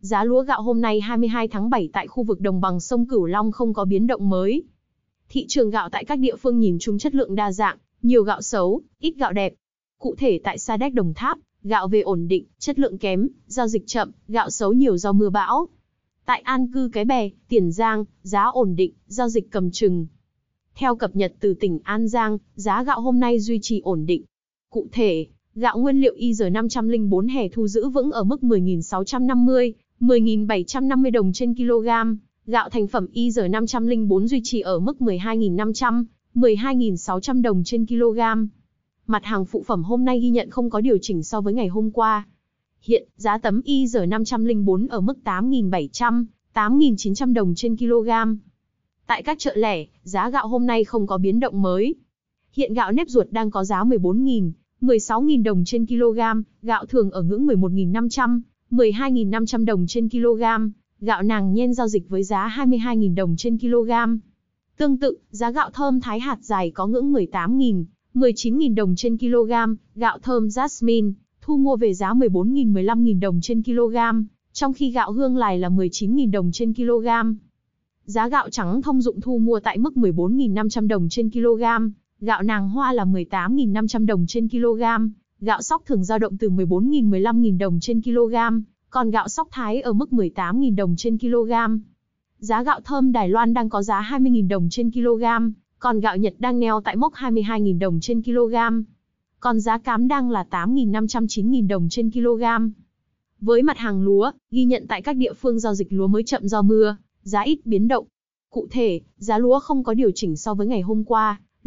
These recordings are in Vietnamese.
Giá lúa gạo hôm nay 22 tháng 7 tại khu vực đồng bằng sông Cửu Long không có biến động mới. Thị trường gạo tại các địa phương nhìn chung chất lượng đa dạng, nhiều gạo xấu, ít gạo đẹp. Cụ thể tại Sa Đéc Đồng Tháp, gạo về ổn định, chất lượng kém, giao dịch chậm, gạo xấu nhiều do mưa bão. Tại An Cư Cái Bè, Tiền Giang, giá ổn định, giao dịch cầm chừng. Theo cập nhật từ tỉnh An Giang, giá gạo hôm nay duy trì ổn định. Cụ thể, gạo nguyên liệu IG504 hè thu giữ vững ở mức 10.650 10.750 đồng trên kg, gạo thành phẩm IR504 duy trì ở mức 12.500, 12.600 đồng trên kg. Mặt hàng phụ phẩm hôm nay ghi nhận không có điều chỉnh so với ngày hôm qua. Hiện, giá tấm IR504 ở mức 8.700, 8.900 đồng trên kg. Tại các chợ lẻ, giá gạo hôm nay không có biến động mới. Hiện gạo nếp ruột đang có giá 14.000, 16.000 đồng trên kg, gạo thường ở ngưỡng 11.500, 12.500 đồng trên kg, gạo nàng nhen giao dịch với giá 22.000 đồng trên kg. Tương tự, giá gạo thơm thái hạt dài có ngưỡng 18.000, 19.000 đồng trên kg, gạo thơm jasmine thu mua về giá 14.000 15.000 đồng trên kg, trong khi gạo hương lài là 19.000 đồng trên kg. Giá gạo trắng thông dụng thu mua tại mức 14.500 đồng trên kg, gạo nàng hoa là 18.500 đồng trên kg, Gạo sóc thường dao động từ 14.000-15.000 đồng trên kg, còn gạo sóc Thái ở mức 18.000 đồng trên kg. Giá gạo thơm Đài Loan đang có giá 20.000 đồng trên kg, còn gạo Nhật đang neo tại mốc 22.000 đồng trên kg. Còn giá cám đang là 8.500-9.000 đồng trên kg. Với mặt hàng lúa, ghi nhận tại các địa phương giao dịch lúa mới chậm do mưa, giá ít biến động. Cụ thể, giá lúa không có điều chỉnh so với ngày hôm qua,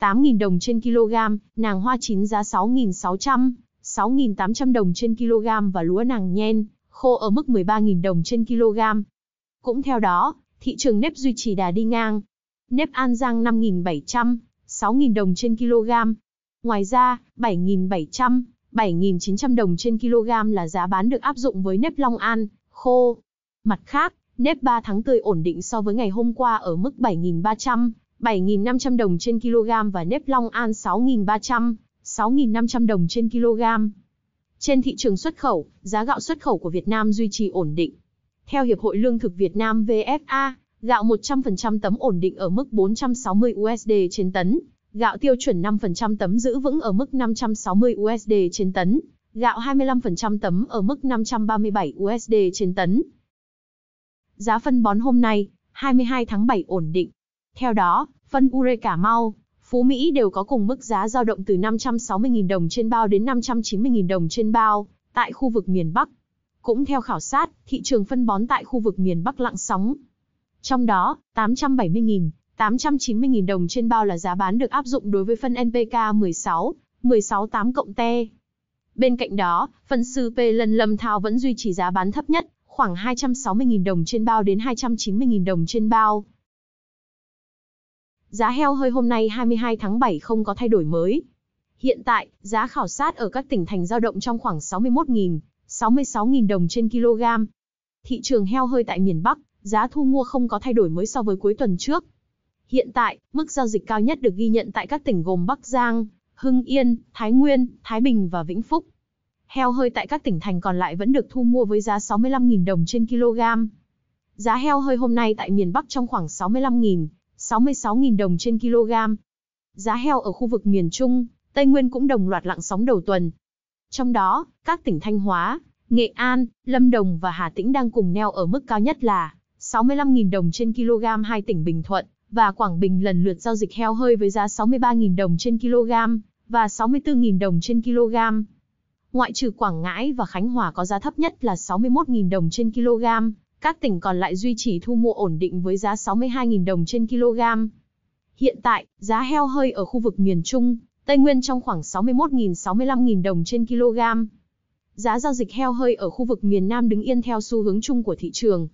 8.000 đồng trên kg, nàng hoa chín giá 6.600, 6.800 đồng trên kg và lúa nàng nhen, khô ở mức 13.000 đồng trên kg. Cũng theo đó, thị trường nếp duy trì đà đi ngang. Nếp An Giang 5.700, 6.000 đồng trên kg. Ngoài ra, 7.700, 7.900 đồng trên kg là giá bán được áp dụng với nếp Long An, khô. Mặt khác, nếp 3 tháng tươi ổn định so với ngày hôm qua ở mức 7.300, 7.500 đồng trên kg và nếp Long An 6.300, 6.500 đồng trên kg. Trên thị trường xuất khẩu, giá gạo xuất khẩu của Việt Nam duy trì ổn định. Theo Hiệp hội Lương thực Việt Nam VFA, gạo 100% tấm ổn định ở mức 460 USD trên tấn, gạo tiêu chuẩn 5% tấm giữ vững ở mức 560 USD trên tấn, gạo 25% tấm ở mức 537 USD trên tấn. Giá phân bón hôm nay, 22 tháng 7 ổn định. Theo đó, phân ure Cà Mau, Phú Mỹ đều có cùng mức giá giao động từ 560.000 đồng trên bao đến 590.000 đồng trên bao, tại khu vực miền Bắc. Cũng theo khảo sát, thị trường phân bón tại khu vực miền Bắc lặng sóng. Trong đó, 870.000, 890.000 đồng trên bao là giá bán được áp dụng đối với phân NPK 16, 16 8 cộng te. Bên cạnh đó, phân sư P Lân Lâm Thao vẫn duy trì giá bán thấp nhất, khoảng 260.000 đồng trên bao đến 290.000 đồng trên bao, giá heo hơi hôm nay 22 tháng 7 không có thay đổi mới. Hiện tại, giá khảo sát ở các tỉnh thành giao động trong khoảng 61.000, 66.000 đồng trên kg. Thị trường heo hơi tại miền Bắc, giá thu mua không có thay đổi mới so với cuối tuần trước. Hiện tại, mức giao dịch cao nhất được ghi nhận tại các tỉnh gồm Bắc Giang, Hưng Yên, Thái Nguyên, Thái Bình và Vĩnh Phúc. Heo hơi tại các tỉnh thành còn lại vẫn được thu mua với giá 65.000 đồng trên kg. Giá heo hơi hôm nay tại miền Bắc trong khoảng 65.000, 66.000 đồng trên kg. Giá heo ở khu vực miền Trung, Tây Nguyên cũng đồng loạt lặng sóng đầu tuần. Trong đó, các tỉnh Thanh Hóa, Nghệ An, Lâm Đồng và Hà Tĩnh đang cùng neo ở mức cao nhất là 65.000 đồng trên kg hai tỉnh Bình Thuận và Quảng Bình lần lượt giao dịch heo hơi với giá 63.000 đồng trên kg và 64.000 đồng trên kg. Ngoại trừ Quảng Ngãi và Khánh Hòa có giá thấp nhất là 61.000 đồng trên kg các tỉnh còn lại duy trì thu mua ổn định với giá 62.000 đồng trên kg. Hiện tại, giá heo hơi ở khu vực miền Trung, Tây Nguyên trong khoảng 61.000-65.000 đồng trên kg. Giá giao dịch heo hơi ở khu vực miền Nam đứng yên theo xu hướng chung của thị trường.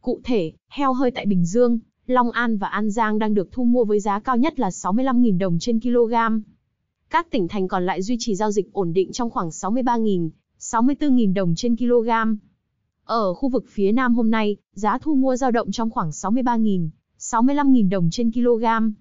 Cụ thể, heo hơi tại Bình Dương, Long An và An Giang đang được thu mua với giá cao nhất là 65.000 đồng trên kg. Các tỉnh thành còn lại duy trì giao dịch ổn định trong khoảng 63.000, 64.000 đồng trên kg. Ở khu vực phía Nam hôm nay, giá thu mua giao động trong khoảng 63.000, 65.000 đồng trên kg.